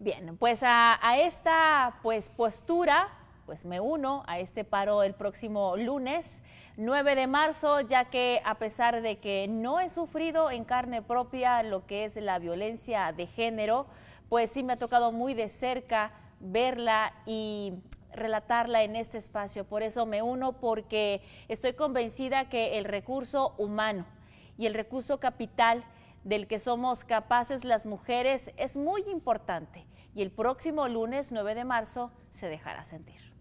Bien, pues a, esta pues, postura pues me uno a este paro el próximo lunes 9 de marzo, ya que a pesar de que no he sufrido en carne propia lo que es la violencia de género, pues sí me ha tocado muy de cerca verla y relatarla en este espacio. Por eso me uno porque estoy convencida que el recurso humano y el recurso capital del que somos capaces las mujeres es muy importante y el próximo lunes 9 de marzo se dejará sentir.